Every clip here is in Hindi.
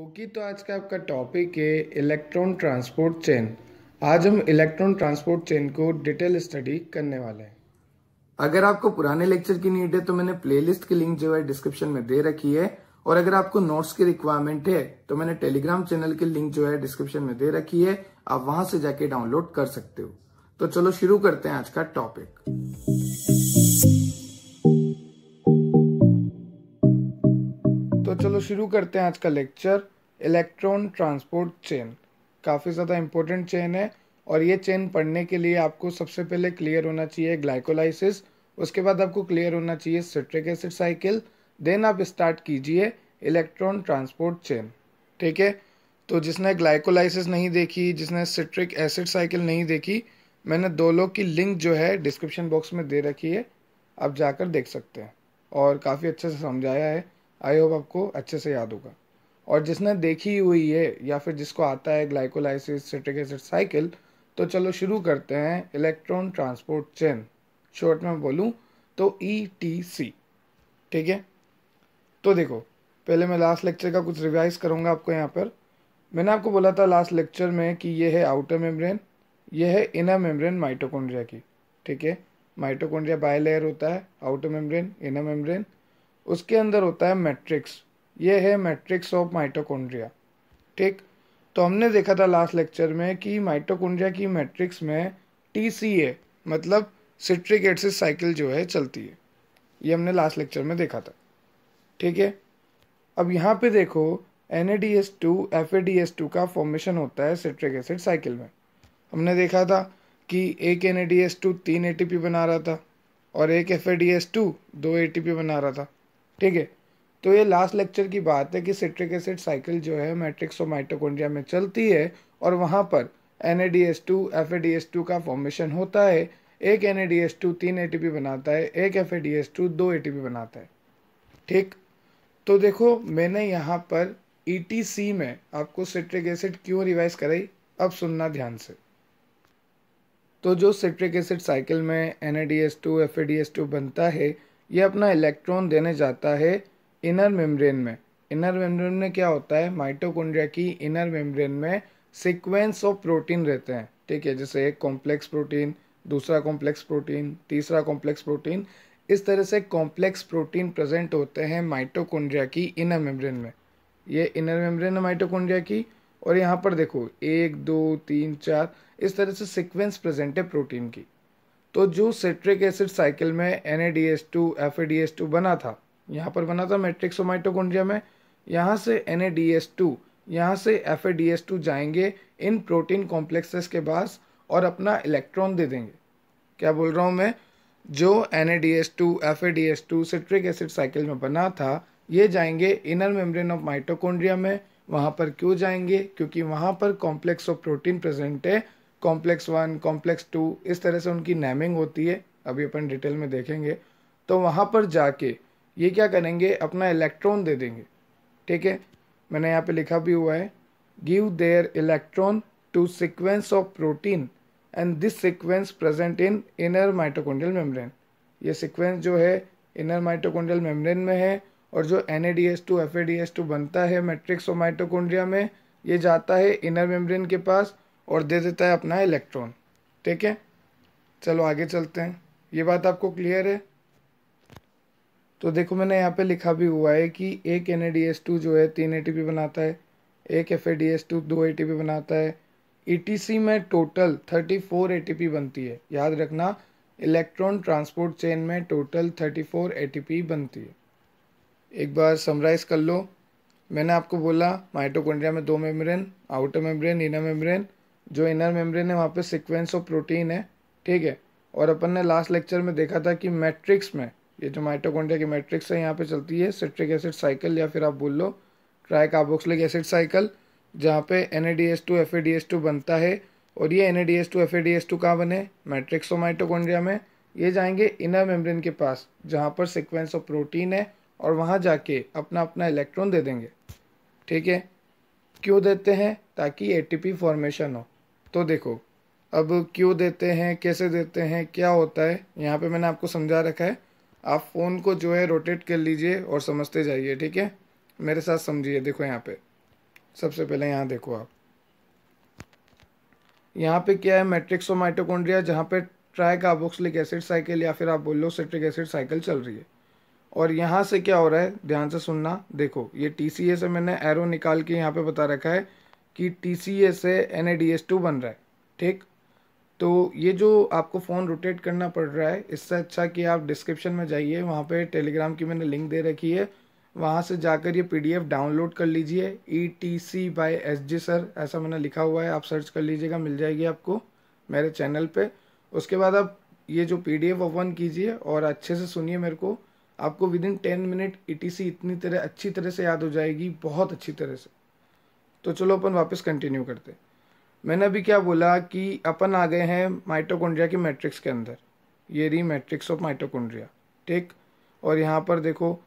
ओके तो आज का आपका टॉपिक है इलेक्ट्रॉन ट्रांसपोर्ट चेन आज हम इलेक्ट्रॉन ट्रांसपोर्ट चेन को डिटेल स्टडी करने वाले हैं अगर आपको पुराने लेक्चर की नीड है तो मैंने प्लेलिस्ट की लिंक जो है डिस्क्रिप्शन में दे रखी है और अगर आपको नोट्स की रिक्वायरमेंट है तो मैंने टेलीग्राम चैनल की लिंक जो है डिस्क्रिप्शन में दे रखी है आप वहां से जाके डाउनलोड कर सकते हो तो चलो शुरू करते हैं आज का टॉपिक शुरू करते हैं आज का लेक्चर इलेक्ट्रॉन ट्रांसपोर्ट चेन काफ़ी ज़्यादा इम्पोर्टेंट चेन है और ये चेन पढ़ने के लिए आपको सबसे पहले क्लियर होना चाहिए ग्लाइकोलाइसिस उसके बाद आपको क्लियर होना चाहिए सिट्रिक एसिड साइकिल देन आप स्टार्ट कीजिए इलेक्ट्रॉन ट्रांसपोर्ट चेन ठीक है तो जिसने ग्लाइकोलाइसिस नहीं देखी जिसने सिट्रिक एसिड साइकिल नहीं देखी मैंने दोनों की लिंक जो है डिस्क्रिप्शन बॉक्स में दे रखी है आप जाकर देख सकते हैं और काफ़ी अच्छे से समझाया है आई होप आपको अच्छे से याद होगा और जिसने देखी हुई है या फिर जिसको आता है ग्लाइकोलाइसिस सिट्रिक एसिड साइकिल तो चलो शुरू करते हैं इलेक्ट्रॉन ट्रांसपोर्ट चेन शॉर्ट में बोलूँ तो ई टी सी ठीक है तो देखो पहले मैं लास्ट लेक्चर का कुछ रिवाइज करूँगा आपको यहाँ पर मैंने आपको बोला था लास्ट लेक्चर में कि यह है आउटर मेम्ब्रेन ये है इनर मेम्ब्रेन माइटोकॉन्ड्रिया की ठीक है माइटोकॉन्ड्रिया बाय लेयर होता है आउटर मेम्ब्रेन इनर मेम्ब्रेन उसके अंदर होता है मैट्रिक्स ये है मैट्रिक्स ऑफ माइटोकॉन्ड्रिया ठीक तो हमने देखा था लास्ट लेक्चर में कि माइटोकॉन्ड्रिया की मैट्रिक्स में टी सी ए मतलब सिट्रिक एसिड साइकिल जो है चलती है ये हमने लास्ट लेक्चर में देखा था ठीक है अब यहाँ पे देखो N A D S two F A D S two का फॉर्मेशन होता है सिट्रिक एसिड साइकिल में हमने देखा था कि एक N A D S two तीन ए टी पी बना रहा था और एक F A D S two दो ए टी पी बना रहा था ठीक है तो ये लास्ट लेक्चर की बात है कि सिट्रिक एसिड साइकिल जो है मैट्रिक्स और माइटोकॉन्ड्रिया में चलती है और वहाँ पर N A D S two F A D S two का फॉर्मेशन होता है एक N A D S two तीन ए टी पी बनाता है एक F A D S two दो ए टी पी बनाता है ठीक तो देखो मैंने यहाँ पर ई टी सी में आपको सिट्रिक एसिड क्यों रिवाइज कराई अब सुनना ध्यान से तो जो सिट्रिक एसिड साइकिल में N A D S two F A D S two बनता है ये अपना इलेक्ट्रॉन देने जाता है इनर मेम्ब्रेन में इनर मेम्ब्रेन में क्या होता है माइटोकोन्ड्रिया की इनर मेम्ब्रेन में सीक्वेंस ऑफ प्रोटीन रहते हैं ठीक है जैसे एक कॉम्प्लेक्स प्रोटीन दूसरा कॉम्प्लेक्स प्रोटीन तीसरा कॉम्प्लेक्स प्रोटीन इस तरह से कॉम्प्लेक्स प्रोटीन प्रेजेंट होते हैं माइटोकोन्ड्रिया की इनर मेम्ब्रेन में ये इनर मेम्ब्रेन है माइटोकोन्ड्रिया की और यहाँ पर देखो एक दो तीन चार इस तरह से सिक्वेंस प्रेजेंट है प्रोटीन की तो जो सिट्रिक एसिड साइकिल में N A D S two F A D S two बना था यहाँ पर बना था मैट्रिक्स माइटोकोन्ड्रिया में यहाँ से N A D S two यहाँ से F A D S two जाएंगे इन प्रोटीन कॉम्प्लेक्सेस के पास और अपना इलेक्ट्रॉन दे देंगे क्या बोल रहा हूँ मैं जो N A D S two F A D S two citric acid cycle में बना था ये जाएंगे इनर मेम्ब्रेन ऑफ माइटोकोन्ड्रिया में वहाँ पर क्यों जाएंगे क्योंकि वहाँ पर कॉम्प्लेक्स ऑफ प्रोटीन प्रेजेंट है कॉम्प्लेक्स वन कॉम्प्लेक्स टू इस तरह से उनकी नेमिंग होती है अभी अपन डिटेल में देखेंगे तो वहाँ पर जाके ये क्या करेंगे अपना इलेक्ट्रॉन दे देंगे ठीक है मैंने यहाँ पे लिखा भी हुआ है give their electron to sequence of protein and this sequence present in inner mitochondrial membrane ये सिक्वेंस जो है इनर माइटोकॉन्ड्रियल मेम्ब्रेन में है और जो N A D S two F A D S two बनता है मेट्रिक्स ऑफ माइटोकोंड्रिया में ये जाता है इनर मेम्ब्रेन के पास और दे देता है अपना इलेक्ट्रॉन ठीक है चलो आगे चलते हैं ये बात आपको क्लियर है तो देखो मैंने यहाँ पे लिखा भी हुआ है कि एक एन जो है तीन ए बनाता है एक एफ ए दो ए बनाता है ई e में टोटल थर्टी फोर ए बनती है याद रखना इलेक्ट्रॉन ट्रांसपोर्ट चेन में टोटल थर्टी फोर ए बनती है एक बार समराइज़ कर लो मैंने आपको बोला माइटोकोड्रिया में दो membrane outer membrane inner membrane जो इनर मेम्ब्रेन है वहाँ पे सीक्वेंस ऑफ प्रोटीन है ठीक है और अपन ने लास्ट लेक्चर में देखा था कि मैट्रिक्स में ये जो माइटोकॉन्ड्रिया की मैट्रिक्स है यहाँ पे चलती है सिट्रिक एसिड साइकिल या फिर आप बोल लो ट्राई एसिड साइकिल जहाँ पे N A D S two F A D S two बनता है और ये N A D S two F A D S two कहाँ बने मैट्रिक्स ऑफ माइटोकॉन्ड्रिया में ये जाएंगे इनर मेम्ब्रेन के पास जहाँ पर सिक्वेंस ऑफ प्रोटीन है और वहाँ जाके अपना अपना इलेक्ट्रॉन दे देंगे ठीक है क्यों देते हैं ताकि एटीपी फॉर्मेशन हो तो देखो अब क्यों देते हैं कैसे देते हैं क्या होता है यहाँ पे मैंने आपको समझा रखा है आप फ़ोन को जो है रोटेट कर लीजिए और समझते जाइए ठीक है मेरे साथ समझिए देखो यहाँ पे सबसे पहले यहाँ देखो आप यहाँ पे क्या है मैट्रिक्स और माइटोकॉन्ड्रिया जहाँ पे ट्राई कार्बोक्सिलिक एसिड साइकिल या फिर आप बोल लो सिट्रिक एसिड साइकिल चल रही है और यहाँ से क्या हो रहा है ध्यान से सुनना देखो ये टी सी ए से मैंने एरो निकाल के यहाँ पे बता रखा है कि टी सी ए से N A D S two बन रहा है ठीक तो ये जो आपको फ़ोन रोटेट करना पड़ रहा है इससे अच्छा कि आप डिस्क्रिप्शन में जाइए वहाँ पे टेलीग्राम की मैंने लिंक दे रखी है वहाँ से जाकर ये पीडीएफ डाउनलोड कर लीजिए E T C by S G sir ऐसा मैंने लिखा हुआ है आप सर्च कर लीजिएगा मिल जाएगी आपको मेरे चैनल पे उसके बाद आप ये जो पी डी एफ ओपन कीजिए और अच्छे से सुनिए मेरे को आपको within ten minute E T C इतनी तरह अच्छी तरह से याद हो जाएगी बहुत अच्छी तरह से तो चलो अपन वापस कंटिन्यू करते मैंने अभी क्या बोला कि अपन आ गए हैं माइटोकोंड्रिया की मैट्रिक्स के अंदर ये रही मैट्रिक्स ऑफ माइटोकोंड्रिया ठीक और यहाँ पर देखो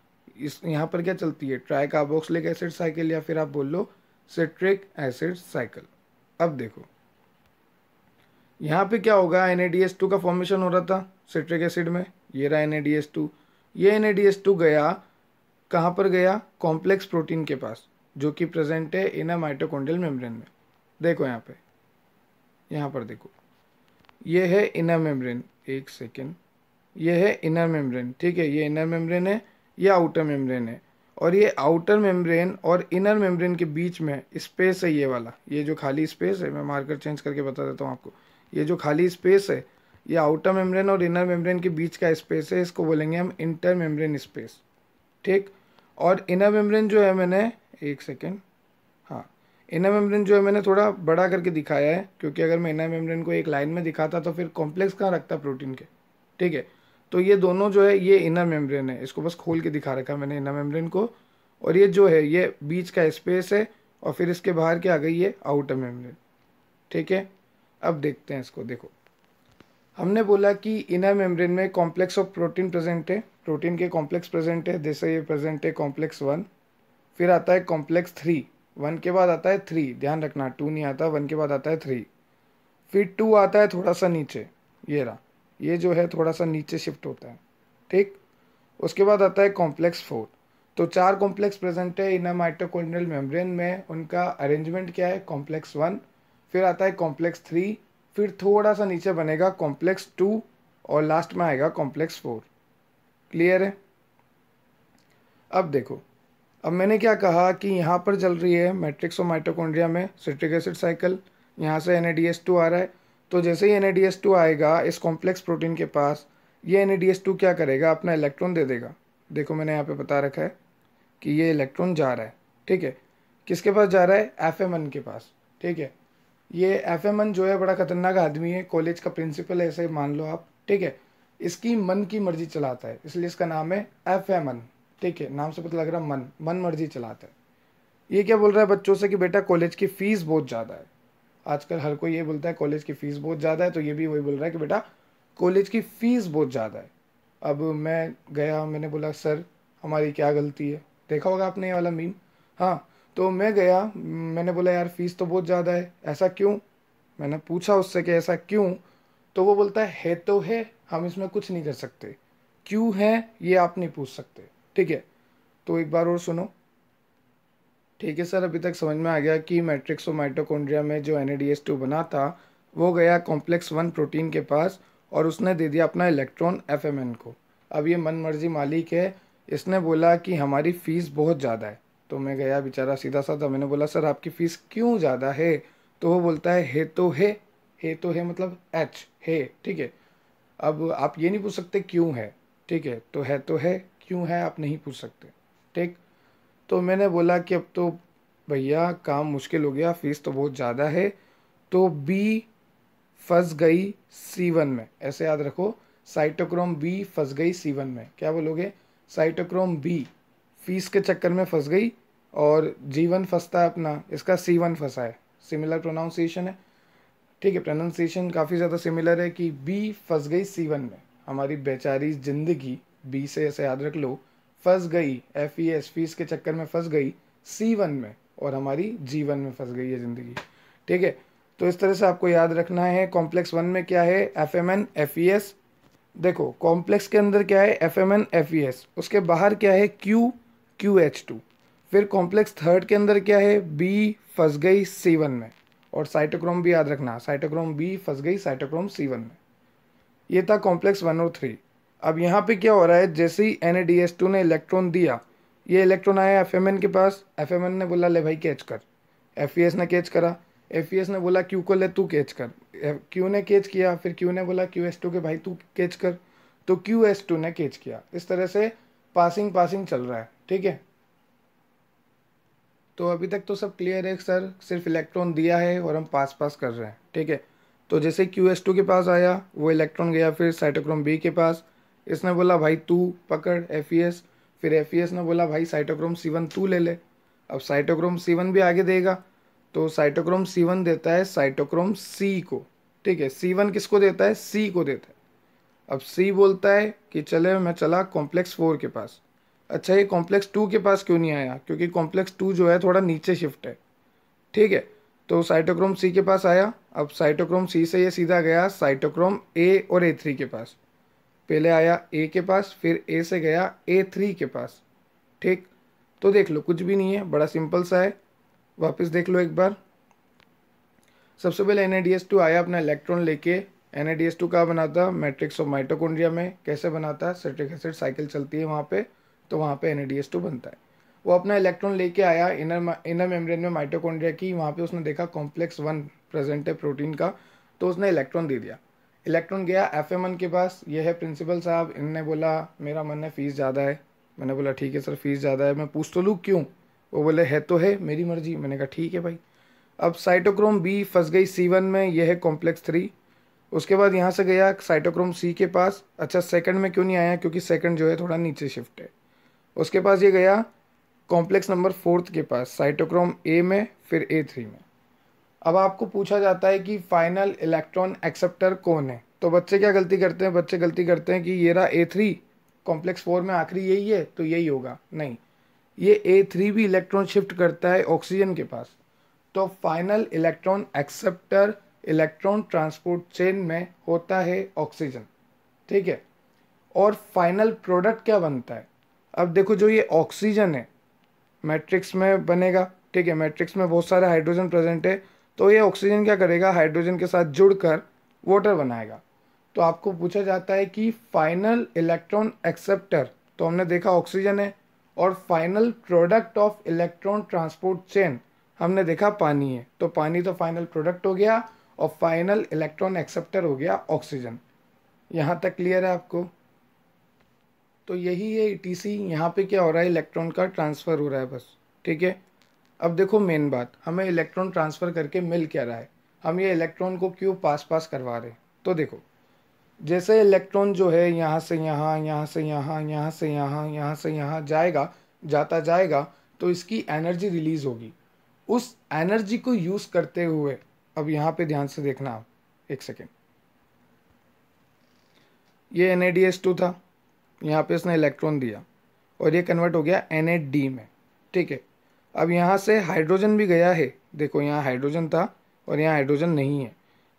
इस यहाँ पर क्या चलती है ट्राई कार्बोक्सिलिक एसिड साइकिल या फिर आप बोल लो सिट्रिक एसिड साइकिल अब देखो यहाँ पे क्या होगा एन का फॉर्मेशन हो रहा था सिट्रिक एसिड में ये रहा एन ये एन गया कहाँ पर गया कॉम्प्लेक्स प्रोटीन के पास जो कि प्रेजेंट है इन अ माइटोकोंड्रियल मेम्ब्रेन में देखो यहाँ पे यहाँ पर देखो ये है इनर मेम्ब्रेन एक सेकेंड ये है इनर मेम्ब्रेन ठीक है ये इनर मेम्ब्रेन है ये आउटर मेम्ब्रेन है और ये आउटर मेम्ब्रेन और इनर मेम्ब्रेन के बीच में स्पेस है ये वाला ये जो खाली स्पेस है मैं मार्कर चेंज करके बता देता हूँ आपको ये जो खाली स्पेस है ये आउटर मेम्ब्रेन और इनर मेम्ब्रेन के बीच का स्पेस है इसको बोलेंगे हम इंटर मेम्ब्रेन स्पेस ठीक और इनर मेम्ब्रेन जो है मैंने एक सेकेंड हाँ इनर मेम्ब्रेन जो है मैंने थोड़ा बड़ा करके दिखाया है क्योंकि अगर मैं इनर मेम्ब्रेन को एक लाइन में दिखाता तो फिर कॉम्प्लेक्स कहाँ रखता प्रोटीन के ठीक है तो ये दोनों जो है ये इनर मेम्ब्रेन है इसको बस खोल के दिखा रखा है मैंने इनर मेम्ब्रेन को और ये जो है ये बीच का स्पेस है और फिर इसके बाहर के आ गई ये आउटर मेम्ब्रेन ठीक है अब देखते हैं इसको देखो हमने बोला कि इनर मेम्ब्रेन में कॉम्प्लेक्स ऑफ प्रोटीन प्रेजेंट है प्रोटीन के कॉम्प्लेक्स प्रेजेंट है जैसे ये प्रेजेंट है कॉम्प्लेक्स वन फिर आता है कॉम्प्लेक्स थ्री वन के बाद आता है थ्री ध्यान रखना टू नहीं आता वन के बाद आता है थ्री फिर टू आता है थोड़ा सा नीचे ये रहा ये जो है थोड़ा सा नीचे शिफ्ट होता है ठीक उसके बाद आता है कॉम्प्लेक्स फोर तो चार कॉम्प्लेक्स प्रेजेंट है इन माइट्रोकोडल मेम्ब्रेन में उनका अरेंजमेंट क्या है कॉम्प्लेक्स वन फिर आता है कॉम्प्लेक्स थ्री फिर थोड़ा सा नीचे बनेगा कॉम्प्लेक्स टू और लास्ट में आएगा कॉम्प्लेक्स फोर क्लियर है अब देखो अब मैंने क्या कहा कि यहाँ पर चल रही है मैट्रिक्स और माइटोकॉन्ड्रिया में सिट्रिक एसिड साइकिल यहाँ से एन आ रहा है तो जैसे ही एन आएगा इस कॉम्प्लेक्स प्रोटीन के पास ये एन क्या करेगा अपना इलेक्ट्रॉन दे देगा देखो मैंने यहाँ पे बता रखा है कि ये इलेक्ट्रॉन जा रहा है ठीक है किसके पास जा रहा है एफ के पास ठीक है ये एफ जो है बड़ा खतरनाक आदमी है कॉलेज का प्रिंसिपल है ऐसे मान लो आप ठीक है इसकी मन की मर्जी चलाता है इसलिए इसका नाम है एफ ए मन ठीक है नाम से पता लग रहा है मन मन मर्जी चलाता है ये क्या बोल रहा है बच्चों से कि बेटा कॉलेज की फ़ीस बहुत ज़्यादा है आजकल हर कोई ये बोलता है कॉलेज की फ़ीस बहुत ज़्यादा है तो ये भी वही बोल रहा है कि बेटा कॉलेज की फ़ीस बहुत ज़्यादा है अब मैं गया मैंने बोला सर हमारी क्या गलती है देखा होगा आपने ये वाला मीम हाँ तो मैं गया मैंने बोला यार फीस तो बहुत ज़्यादा है ऐसा क्यों मैंने पूछा उससे कि ऐसा क्यों तो वो बोलता है है तो है हम इसमें कुछ नहीं कर सकते क्यों है ये आप नहीं पूछ सकते ठीक है तो एक बार और सुनो ठीक है सर अभी तक समझ में आ गया कि मैट्रिक्स और माइटोकॉन्ड्रिया में जो एन बना था वो गया कॉम्प्लेक्स वन प्रोटीन के पास और उसने दे दिया अपना इलेक्ट्रॉन एफ को अब ये मन मर्जी मालिक है इसने बोला कि हमारी फ़ीस बहुत ज़्यादा है तो मैं गया बेचारा सीधा साधा मैंने बोला सर आपकी फ़ीस क्यों ज़्यादा है तो वो बोलता है हे तो हे हे तो हे मतलब एच हे ठीक है अब आप ये नहीं पूछ सकते क्यों है ठीक है तो है तो है क्यों है आप नहीं पूछ सकते ठीक तो मैंने बोला कि अब तो भैया काम मुश्किल हो गया फीस तो बहुत ज़्यादा है तो बी फंस गई सी वन में ऐसे याद रखो साइटोक्रोम बी फंस गई सी वन में क्या बोलोगे साइटोक्रोम बी फीस के चक्कर में फंस गई और जी वन फंसता है अपना इसका सी वन फंसा है सिमिलर प्रोनाउंसिएशन है ठीक है प्रोनाउंसिएशन काफ़ी ज़्यादा सिमिलर है कि बी फंस गई सी वन में हमारी बेचारी ज़िंदगी बी से ऐसे याद रख लो फंस गई एफ ई एस फीस के चक्कर में फंस गई सी वन में और हमारी जी वन में फंस गई है ज़िंदगी ठीक है तो इस तरह से आपको याद रखना है कॉम्प्लेक्स वन में क्या है F M N F E S देखो कॉम्प्लेक्स के अंदर क्या है F M N F E S उसके बाहर क्या है क्यू क्यू एच टू फिर कॉम्प्लेक्स थर्ड के अंदर क्या है बी फंस गई सी वन में और साइटोक्रोम भी याद रखना साइटोक्रोम बी फंस गई साइटोक्रोम सी वन में ये था कॉम्प्लेक्स वन और थ्री अब यहाँ पे क्या हो रहा है जैसे ही एन ने इलेक्ट्रॉन दिया ये इलेक्ट्रॉन आया एफ के पास एफ ने बोला ले भाई कैच कर एफ e ने कैच करा एफ e ने बोला क्यू को ले तू कैच कर क्यू ने कैच किया फिर क्यू ने बोला क्यू एस टू के भाई तू कैच कर तो क्यू एस टू ने कैच किया इस तरह से पासिंग पासिंग चल रहा है ठीक है तो अभी तक तो सब क्लियर है सर सिर्फ इलेक्ट्रॉन दिया है और हम पास पास कर रहे हैं ठीक है तो जैसे क्यू एस टू के पास आया वो इलेक्ट्रॉन गया फिर साइटोक्रोम बी के पास इसने बोला भाई तू पकड़ एफ ई एस फिर एफ ई एस ने बोला भाई साइटोक्रोम सी वन तू ले ले अब साइटोक्रोम सी वन भी आगे देगा तो साइटोक्रोम सी वन देता है साइटोक्रोम सी को ठीक है सी वन किसको देता है सी को देता है अब सी बोलता है कि चले मैं चला कॉम्प्लेक्स फोर के पास अच्छा ये कॉम्प्लेक्स टू के पास क्यों नहीं आया क्योंकि कॉम्प्लेक्स टू जो है थोड़ा नीचे शिफ्ट है ठीक है तो साइटोक्रोम सी के पास आया अब साइटोक्रोम सी से ये सीधा गया साइटोक्रोम ए और ए थ्री के पास पहले आया ए के पास फिर ए से गया ए थ्री के पास ठीक तो देख लो कुछ भी नहीं है बड़ा सिंपल सा है वापस देख लो एक बार सबसे पहले एन टू आया अपना इलेक्ट्रॉन लेके एन टू कहाँ बनाता मैट्रिक्स ऑफ माइटोकोन्ड्रिया में कैसे बनाता है सिट्रिक एसिड साइकिल चलती है वहाँ पर तो वहाँ पे एन बनता है वो अपना इलेक्ट्रॉन लेके आया इनर इनर मेम्ब्रेन में माइटोकॉन्ड्रिया की वहाँ पे उसने देखा कॉम्प्लेक्स वन प्रेजेंट है प्रोटीन का तो उसने इलेक्ट्रॉन दे दिया इलेक्ट्रॉन गया एफ के पास ये है प्रिंसिपल साहब इनने बोला मेरा मन है फ़ीस ज़्यादा है मैंने बोला ठीक है सर फीस ज़्यादा है मैं पूछ तो लूँ क्यों वो बोले है तो है मेरी मर्जी मैंने कहा ठीक है भाई अब साइटोक्रोम बी फंस गई सी वन में यह है कॉम्प्लेक्स थ्री उसके बाद यहाँ से गया साइटोक्रोम सी के पास अच्छा सेकंड में क्यों नहीं आया क्योंकि सेकंड जो है थोड़ा नीचे शिफ्ट है उसके पास ये गया कॉम्प्लेक्स नंबर फोर्थ के पास साइटोक्रोम ए में फिर ए थ्री में अब आपको पूछा जाता है कि फाइनल इलेक्ट्रॉन एक्सेप्टर कौन है तो बच्चे क्या गलती करते हैं बच्चे गलती करते हैं कि ये रहा ए थ्री कॉम्प्लेक्स फोर में आखिरी यही है तो यही होगा नहीं ये ए थ्री भी इलेक्ट्रॉन शिफ्ट करता है ऑक्सीजन के पास तो final electron acceptor electron transport chain में होता है ऑक्सीजन ठीक है और फाइनल प्रोडक्ट क्या बनता है अब देखो जो ये ऑक्सीजन है मैट्रिक्स में बनेगा ठीक है मैट्रिक्स में बहुत सारे हाइड्रोजन प्रेजेंट है तो ये ऑक्सीजन क्या करेगा हाइड्रोजन के साथ जुड़कर वाटर बनाएगा तो आपको पूछा जाता है कि फाइनल इलेक्ट्रॉन एक्सेप्टर तो हमने देखा ऑक्सीजन है और final product of electron transport chain हमने देखा पानी है तो पानी तो फाइनल प्रोडक्ट हो गया और फाइनल इलेक्ट्रॉन एक्सेप्टर हो गया ऑक्सीजन यहाँ तक क्लियर है आपको तो यही है ई टी सी यहाँ पर क्या हो रहा है इलेक्ट्रॉन का ट्रांसफ़र हो रहा है बस ठीक है अब देखो मेन बात हमें इलेक्ट्रॉन ट्रांसफ़र करके मिल क्या रहा है हम ये इलेक्ट्रॉन को क्यों पास पास करवा रहे हैं तो देखो जैसे इलेक्ट्रॉन जो है यहाँ से यहाँ यहाँ से यहाँ यहाँ से यहाँ यहाँ से यहाँ जाएगा जाता जाएगा तो इसकी एनर्जी रिलीज़ होगी उस एनर्जी को यूज़ करते हुए अब यहाँ पे ध्यान से देखना आप एक सेकेंड ये N A D S two था यहाँ पे इसने इलेक्ट्रॉन दिया और ये कन्वर्ट हो गया एन में ठीक है अब यहाँ से हाइड्रोजन भी गया है देखो यहाँ हाइड्रोजन था और यहाँ हाइड्रोजन नहीं है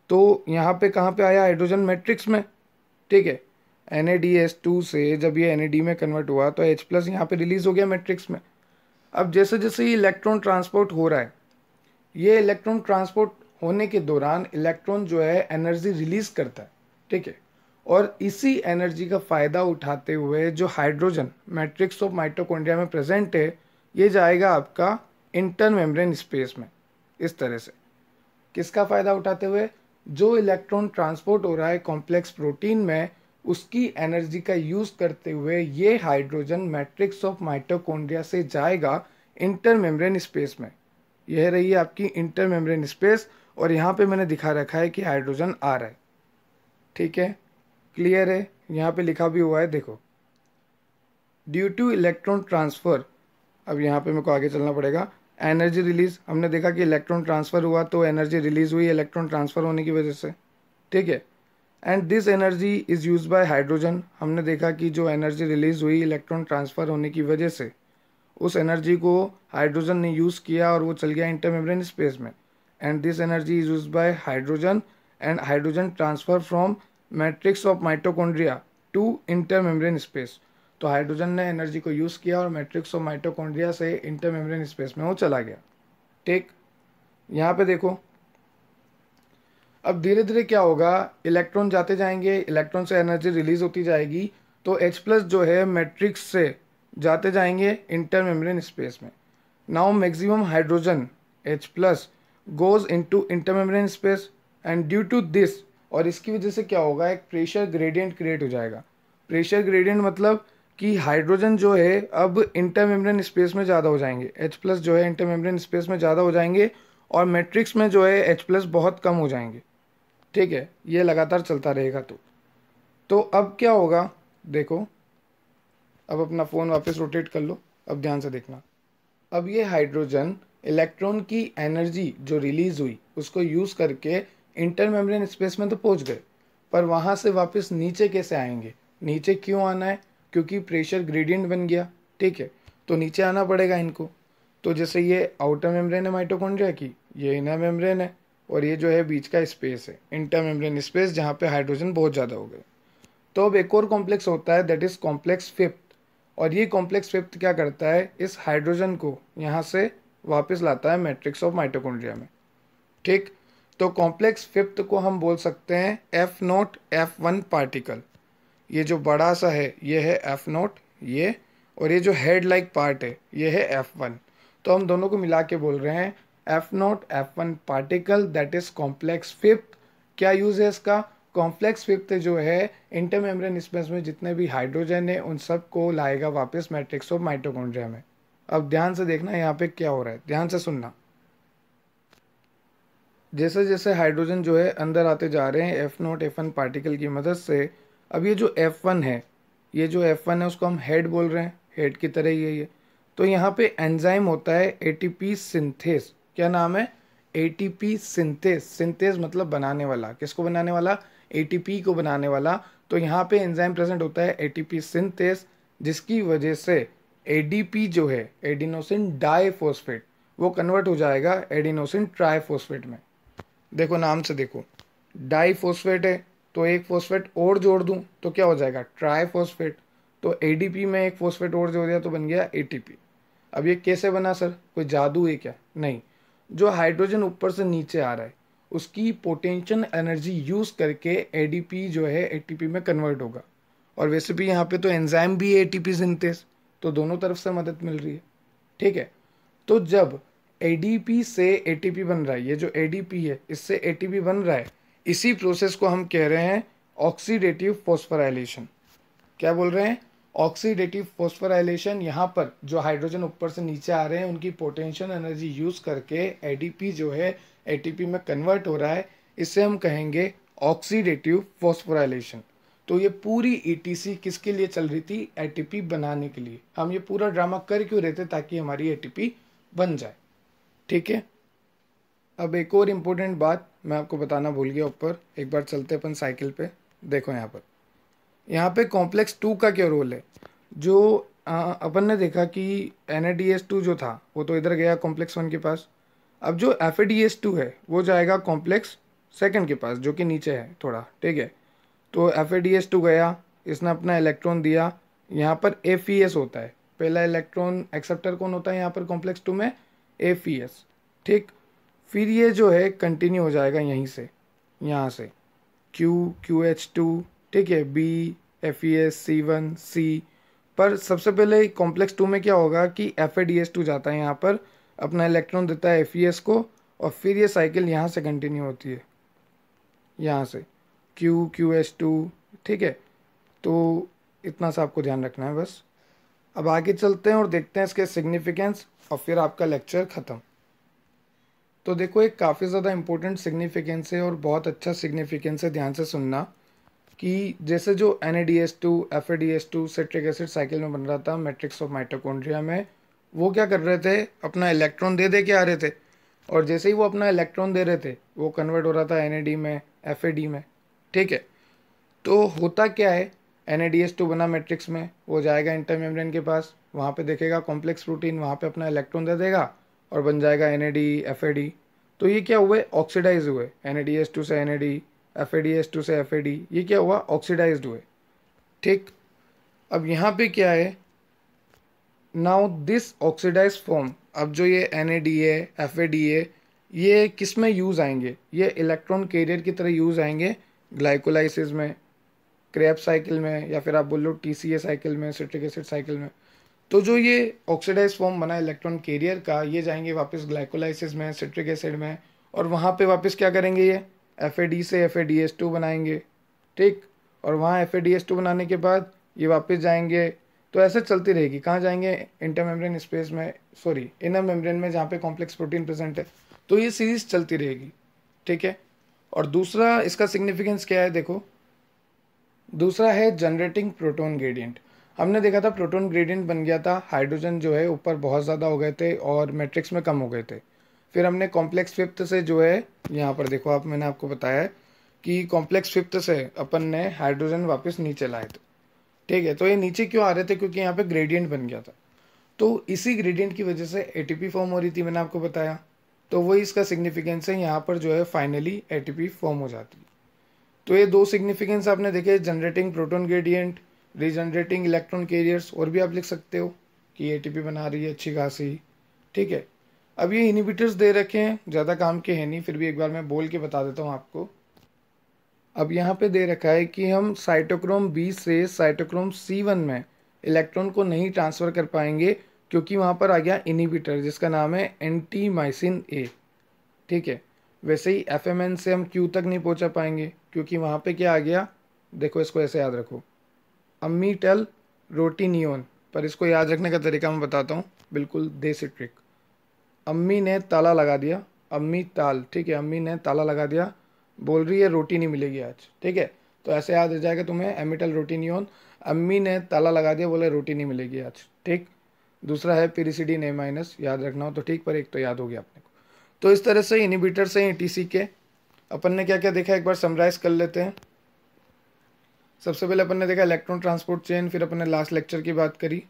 तो यहाँ पे कहाँ पे आया हाइड्रोजन मैट्रिक्स में ठीक है एन से जब ये एन में कन्वर्ट हुआ तो एच प्लस यहाँ पर रिलीज़ हो गया मेट्रिक्स में अब जैसे जैसे ये इलेक्ट्रॉन ट्रांसपोर्ट हो रहा है ये इलेक्ट्रॉन ट्रांसपोर्ट होने के दौरान इलेक्ट्रॉन जो है एनर्जी रिलीज़ करता है ठीक है और इसी एनर्जी का फ़ायदा उठाते हुए जो हाइड्रोजन मैट्रिक्स ऑफ माइटोकॉन्ड्रिया में प्रेजेंट है ये जाएगा आपका इंटर मेम्ब्रेन स्पेस में इस तरह से किसका फ़ायदा उठाते हुए जो इलेक्ट्रॉन ट्रांसपोर्ट हो रहा है कॉम्प्लेक्स प्रोटीन में उसकी एनर्जी का यूज़ करते हुए ये हाइड्रोजन मैट्रिक्स ऑफ माइटोकॉन्ड्रिया से जाएगा इंटर मेम्ब्रेन स्पेस में यह रही है आपकी इंटर मेम्ब्रेन स्पेस और यहाँ पे मैंने दिखा रखा है कि हाइड्रोजन आ रहा है ठीक है क्लियर है यहाँ पे लिखा भी हुआ है देखो ड्यू टू इलेक्ट्रॉन ट्रांसफ़र अब यहाँ पे मेरे को आगे चलना पड़ेगा एनर्जी रिलीज हमने देखा कि इलेक्ट्रॉन ट्रांसफ़र हुआ तो एनर्जी रिलीज हुई इलेक्ट्रॉन ट्रांसफ़र होने की वजह से ठीक है and this energy is use by hydrogen हमने देखा कि जो एनर्जी रिलीज हुई इलेक्ट्रॉन ट्रांसफ़र होने की वजह से उस एनर्जी को हाइड्रोजन ने यूज़ किया और वो चल गया इंटरमेम्ब्रेन स्पेस में and this energy is use by hydrogen and hydrogen transfer from matrix of mitochondria to intermembrane space तो हाइड्रोजन ने एनर्जी को यूज़ किया और मैट्रिक्स ऑफ माइटोकॉन्ड्रिया से इंटरमेम्ब्रेन स्पेस में वो चला गया ठीक यहाँ पे देखो अब धीरे धीरे क्या होगा इलेक्ट्रॉन जाते जाएंगे इलेक्ट्रॉन से एनर्जी रिलीज होती जाएगी तो H प्लस जो है मैट्रिक्स से जाते जाएंगे इंटरमेम्ब्रेन स्पेस में now maximum hydrogen H plus goes into intermembrane space and due to this और इसकी वजह से क्या होगा एक प्रेशर ग्रेडियंट क्रिएट हो जाएगा प्रेशर ग्रेडियंट मतलब कि हाइड्रोजन जो है अब इंटरमेम्ब्रेन स्पेस में ज़्यादा हो जाएंगे एच प्लस जो है इंटरमेम्ब्रेन स्पेस में ज़्यादा हो जाएंगे और मैट्रिक्स में जो है एच प्लस बहुत कम हो जाएंगे ठीक है ये लगातार चलता रहेगा तो तो अब क्या होगा देखो अब अपना फ़ोन वापस रोटेट कर लो अब ध्यान से देखना अब ये हाइड्रोजन इलेक्ट्रॉन की एनर्जी जो रिलीज़ हुई उसको यूज़ करके इंटर मेम्ब्रेन स्पेस में तो पहुंच गए पर वहाँ से वापस नीचे कैसे आएंगे नीचे क्यों आना है क्योंकि प्रेशर ग्रेडियंट बन गया ठीक है तो नीचे आना पड़ेगा इनको तो जैसे ये आउटर मेम्ब्रेन है माइटोकॉन्ड्रिया की ये इनर मेम्ब्रेन है और ये जो है बीच का स्पेस है इंटर मेम्ब्रेन स्पेस जहाँ पे हाइड्रोजन बहुत ज़्यादा हो गए तो अब एक और कॉम्प्लेक्स होता है दैट इज़ कॉम्प्लेक्स फिफ्थ और ये कॉम्प्लेक्स फिफ्थ क्या करता है इस हाइड्रोजन को यहाँ से वापस लाता है मैट्रिक्स ऑफ माइटोकॉन्ड्रिया में ठीक तो कॉम्प्लेक्स फिफ्थ को हम बोल सकते हैं F naught F one particle ये जो बड़ा सा है ये है एफ नोट ये और ये जो हेड लाइक पार्ट है ये है एफ वन तो हम दोनों को मिला के बोल रहे हैं F naught F one particle that is complex fifth क्या यूज़ है इसका कॉम्प्लेक्स फिफ्थ जो है इंटरमेम्ब्रेन स्पेस में जितने भी हाइड्रोजन है उन सब को लाएगा वापस मैट्रिक्स ऑफ माइटोकॉन्ड्रिया में अब ध्यान से देखना यहाँ पे क्या हो रहा है ध्यान से सुनना जैसे जैसे हाइड्रोजन जो है अंदर आते जा रहे हैं F naught F one particle की मदद से अब ये जो एफ़ वन है ये जो एफ़ वन है उसको हम हेड बोल रहे हैं हेड की तरह ही है ये तो यहाँ पे एंजाइम होता है पी सिंथेस क्या नाम है पी सिंथेस सिंथेस मतलब बनाने वाला किसको बनाने वाला पी को बनाने वाला तो यहाँ पे एंजाइम प्रेजेंट होता है पी सिंथेस जिसकी वजह से पी जो है एडिनोसिन फोस्फेट वो कन्वर्ट हो जाएगा एडिनोसिन फोस्फेट में देखो नाम से देखो डाई फोस्फेट है तो एक फोस्फेट और जोड़ दूं तो क्या हो जाएगा ट्राई फोस्फेट तो ए में एक फोस्फेट और जोड़ दिया तो बन गया ए अब ये कैसे बना सर कोई जादू है क्या नहीं जो हाइड्रोजन ऊपर से नीचे आ रहा है उसकी पोटेंशियल एनर्जी यूज़ करके ए जो है ए में कन्वर्ट होगा और वैसे भी यहाँ पे तो एंजाइम भी है टी तो दोनों तरफ से मदद मिल रही है ठीक है तो जब एडीपी से एटीपी बन रहा है ये जो एडीपी है इससे एटीपी बन रहा है इसी प्रोसेस को हम कह रहे हैं ऑक्सीडेटिव फॉस्फराइलेशन क्या बोल रहे हैं ऑक्सीडेटिव फॉस्फराइलेशन यहाँ पर जो हाइड्रोजन ऊपर से नीचे आ रहे हैं उनकी पोटेंशियल एनर्जी यूज़ करके एडीपी जो है एटीपी में कन्वर्ट हो रहा है इसे हम कहेंगे ऑक्सीडेटिव फॉस्फोराइलेशन तो ये पूरी ईटीसी e किसके लिए चल रही थी एटीपी बनाने के लिए हम ये पूरा ड्रामा कर क्यों रहे थे ताकि हमारी एटीपी बन जाए ठीक है अब एक और इम्पोर्टेंट बात मैं आपको बताना भूल गया ऊपर एक बार चलते अपन साइकिल पे देखो यहाँ पर यहाँ पे कॉम्प्लेक्स टू का क्या रोल है जो अपन ने देखा कि एन टू जो था वो तो इधर गया कॉम्प्लेक्स वन के पास अब जो एफ टू है वो जाएगा कॉम्प्लेक्स सेकंड के पास जो कि नीचे है थोड़ा ठीक है तो एफ टू गया इसने अपना इलेक्ट्रॉन दिया यहाँ पर एफ होता है पहला इलेक्ट्रॉन एक्सेप्टर कौन होता है यहाँ पर कॉम्प्लेक्स टू में ए पी एस ठीक फिर ये जो है कंटिन्यू हो जाएगा यहीं से यहाँ से क्यू क्यू एच टू ठीक है B F E S C one C पर सबसे पहले कॉम्प्लेक्स टू में क्या होगा कि F A D S two जाता है यहाँ पर अपना इलेक्ट्रॉन देता है एफ ई एस को और फिर ये साइकिल यहाँ से कंटिन्यू होती है यहाँ से क्यू क्यू एच टू ठीक है तो इतना सा आपको ध्यान रखना है बस अब आगे चलते हैं और देखते हैं इसके सिग्निफिकेंस और फिर आपका लेक्चर ख़त्म तो देखो एक काफ़ी ज़्यादा इम्पोर्टेंट सिग्निफिकेंस है और बहुत अच्छा सिग्निफिकेंस है ध्यान से सुनना कि जैसे जो N A D S two F A D S two citric acid cycle में बन रहा था मैट्रिक्स ऑफ माइटोकॉन्ड्रिया में वो क्या कर रहे थे अपना इलेक्ट्रॉन दे दे के आ रहे थे और जैसे ही वो अपना इलेक्ट्रॉन दे रहे थे वो कन्वर्ट हो रहा था एन में एफ में ठीक है तो होता क्या है एन टू बना मैट्रिक्स में वो जाएगा मेम्ब्रेन के पास वहाँ पे देखेगा कॉम्प्लेक्स प्रोटीन वहाँ पे अपना इलेक्ट्रॉन दे देगा और बन जाएगा एन ए तो ये क्या हुए ऑक्सीडाइज हुए एन टू से एन ए टू से एफ ये क्या हुआ ऑक्सीडाइज हुए ठीक अब यहाँ पे क्या है नाउ दिस ऑक्सीडाइज फॉर्म अब जो ये एन ए ये किस में यूज़ आएंगे ये इलेक्ट्रॉन कैरियर की तरह यूज़ आएंगे ग्लाइकोलाइसिस में क्रैप साइकिल में या फिर आप बोल लो टी सी ए साइकिल में सिट्रिक एसिड साइकिल में तो जो ये ऑक्सीडाइज फॉर्म बना इलेक्ट्रॉन कैरियर का ये जाएंगे वापस ग्लाइकोलाइसिस में सिट्रिक एसिड में और वहाँ पे वापस क्या करेंगे ये एफ से एफ बनाएंगे ठीक और वहाँ एफ बनाने के बाद ये वापस जाएंगे तो ऐसे चलती रहेगी कहाँ जाएंगे इंटरमेम्ब्रेन स्पेस में सॉरी इनर मेम्ब्रेन में जहाँ पे कॉम्प्लेक्स प्रोटीन प्रेजेंट है तो ये सीरीज चलती रहेगी ठीक है और दूसरा इसका सिग्निफिकेंस क्या है देखो दूसरा है जनरेटिंग प्रोटोन ग्रेडियंट हमने देखा था प्रोटोन ग्रेडियंट बन गया था हाइड्रोजन जो है ऊपर बहुत ज़्यादा हो गए थे और मैट्रिक्स में कम हो गए थे फिर हमने कॉम्प्लेक्स फिफ्थ से जो है यहाँ पर देखो आप मैंने आपको बताया कि कॉम्प्लेक्स फिफ्थ से अपन ने हाइड्रोजन वापस नीचे लाए थे ठीक है तो ये नीचे क्यों आ रहे थे क्योंकि यहाँ पे ग्रेडियंट बन गया था तो इसी ग्रेडियंट की वजह से ए फॉर्म हो रही थी मैंने आपको बताया तो वही इसका सिग्निफिकेंस है यहाँ पर जो है फाइनली ए फॉर्म हो जाती है तो ये दो सिग्निफिकेंस आपने देखे generating proton gradient regenerating electron carriers और भी आप लिख सकते हो कि ए बना रही है अच्छी खासी ठीक है अब ये इनिबिटर्स दे रखे हैं ज़्यादा काम के हैं नहीं फिर भी एक बार मैं बोल के बता देता हूँ आपको अब यहाँ पे दे रखा है कि हम साइटोक्रोम बी से साइटोक्रोम सी वन में इलेक्ट्रॉन को नहीं ट्रांसफ़र कर पाएंगे क्योंकि वहाँ पर आ गया इनिबिटर जिसका नाम है एंटी माइसिन ए ठीक है वैसे ही एफ से हम क्यू तक नहीं पहुंचा पाएंगे क्योंकि वहाँ पे क्या आ गया देखो इसको ऐसे याद रखो अम्मी टेल रोटी नियोन पर इसको याद रखने का तरीका मैं बताता हूँ बिल्कुल देसी ट्रिक अम्मी ने ताला लगा दिया अम्मी ताल ठीक है अम्मी ने ताला लगा दिया बोल रही है रोटी नहीं मिलेगी आज ठीक है तो ऐसे याद हो जाएगा तुम्हें टेल रोटी नियोन अम्मी ने ताला लगा दिया बोले रोटी नहीं मिलेगी आज ठीक दूसरा है पीरिसिडी ने माइनस याद रखना हो तो ठीक पर एक तो याद हो गया आपने तो इस तरह से इनिबिटर से ई के अपन ने क्या क्या देखा एक बार समराइज कर लेते हैं सबसे पहले अपन ने देखा इलेक्ट्रॉन ट्रांसपोर्ट चेन फिर अपन ने लास्ट लेक्चर की बात करी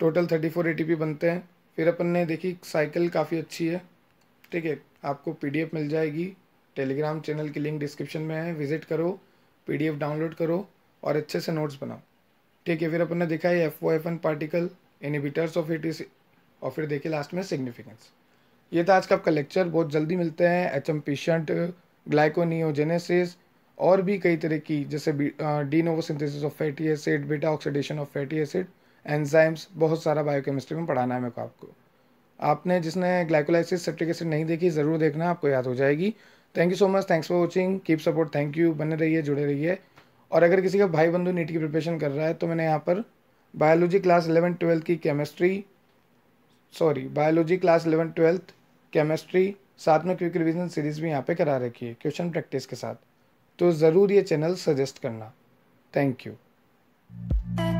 टोटल थर्टी फोर ए बनते हैं फिर अपन ने देखी साइकिल काफ़ी अच्छी है ठीक है आपको पी मिल जाएगी टेलीग्राम चैनल की लिंक डिस्क्रिप्शन में है विजिट करो पी डाउनलोड करो और अच्छे से नोट्स बनाओ ठीक है फिर अपन ने देखा है F O F N particle inhibitors of A और फिर देखिए लास्ट में सिग्निफिकेंस ये था आज का आपका लेक्चर बहुत जल्दी मिलते हैं एच एम पेशेंट ग्लाइकोनियोजेनेसिस और भी कई तरह की जैसे de novo synthesis of fatty acid beta oxidation of fatty acid enzymes बहुत सारा बायोकेमिस्ट्री में पढ़ाना है मेरे को आपको आपने जिसने ग्लाइकोलाइसिस सेप्टिक एसिड नहीं देखी ज़रूर देखना आपको याद हो जाएगी thank you so much thanks for watching keep support thank you बने रहिए जुड़े रहिए और अगर किसी का भाई बंधु नीट की प्रिपरेशन कर रहा है तो मैंने यहाँ पर बायोलॉजी क्लास इलेवन ट्वेल्थ की chemistry sorry biology class eleven twelfth chemistry साथ में क्विक रिवीजन सीरीज़ भी यहाँ पे करा रखी है क्वेश्चन प्रैक्टिस के साथ तो ज़रूर ये चैनल सजेस्ट करना थैंक यू